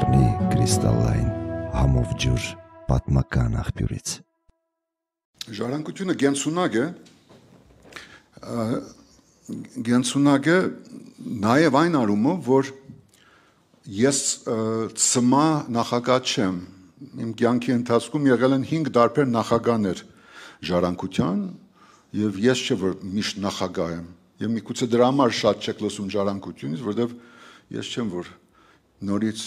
դառնի կրիստալային համով ջուր պատմական աղբյուրից։ Ժառանգությունը գենցունակ է։ Գենցունակը նաև այն առումով, որ ես ծմա նախագահ չեմ։ Իմ կյանքի ընթացքում եղել են 5 տարբեր նախագաներ ժառանգության եւ ես չէ որ միշտ նախագահ եմ։ Եվ միգուցե դրա համար շատ չեք լսում ժառանգությունից, որովհետեւ ես չեմ որ նորից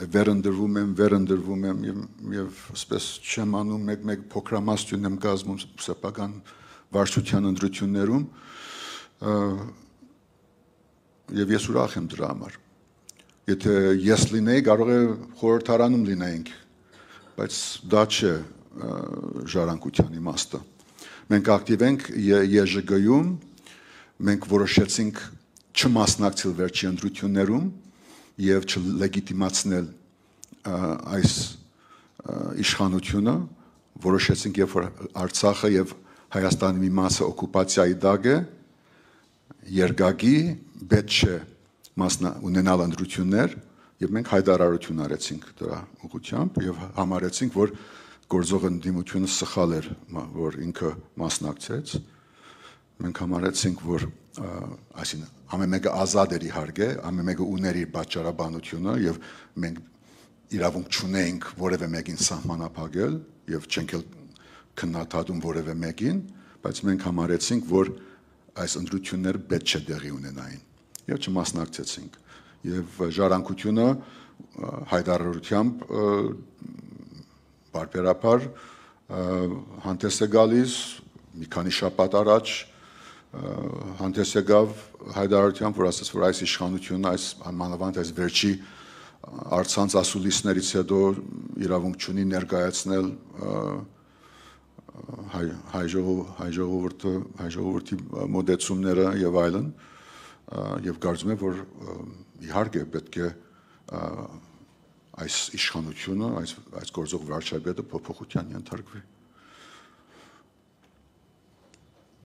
վերընդրվում եմ, վերընդրվում եմ եւ եւ ասես չեմ անում մեկ-մեկ փոքրամասնություն եմ կազմում սեփական վարչության ընդրություններում եւ ես ուրախ եմ դրա համար։ Եթե ես լինեի, կարող է խորհրդարանում լինեինք, բայց դա չէ ժառանգության իմաստը։ Մենք ակտիվ ենք ԵԺԳ-ում, մենք որոշեցինք չմասնակցել վերջի ընդրություններում եւ չլեգիտիմացնել այս իշխանությունը որոշեցինք երբ որ Արցախը եւ Հայաստանի մի մասը օկուպացիայի դակ է երգագի պետք չէ մասնա ունենալ ընդրություններ եւ մենք հայտարարություն արեցինք դրա ուղությամբ եւ համարեցինք որ գործող ընդդիմությունը սխալ էր որ ինքը մասնակցեց մենք համարեցինք, որ այսինքն ամեն մեկը ազատ էր իհարկե, ամեն մեկը ուներ իր պատճառաբանությունը եւ մենք իրավունք չունենք որևէ մեկին սահմանափակել եւ չենք էլ քննադատում որևէ մեկին, բայց մենք համարեցինք, որ այս ընդրությունները պետք չէ դեղի ունենային եւ չմասնակցեցինք։ Եվ ժառանգությունը հայտարարությամբ բարբերաբար հանդես է գալիս մի քանի շաբաթ առաջ հանդես եկավ հայդարարությամբ, որ ասաց, որ այս իշխանությունը, այս մանավանդ այս վերջի արցանց ասուլիսներից հետո իրավունք ունի ներկայացնել հայ հայ ժողովուրդը, հայ ժողովրդի մոդեցումները եւ այլն եւ կարծում եմ, որ իհարկե պետք է այս իշխանությունը, այս այս գործող վարչապետը փոփոխության ենթարկվի։ են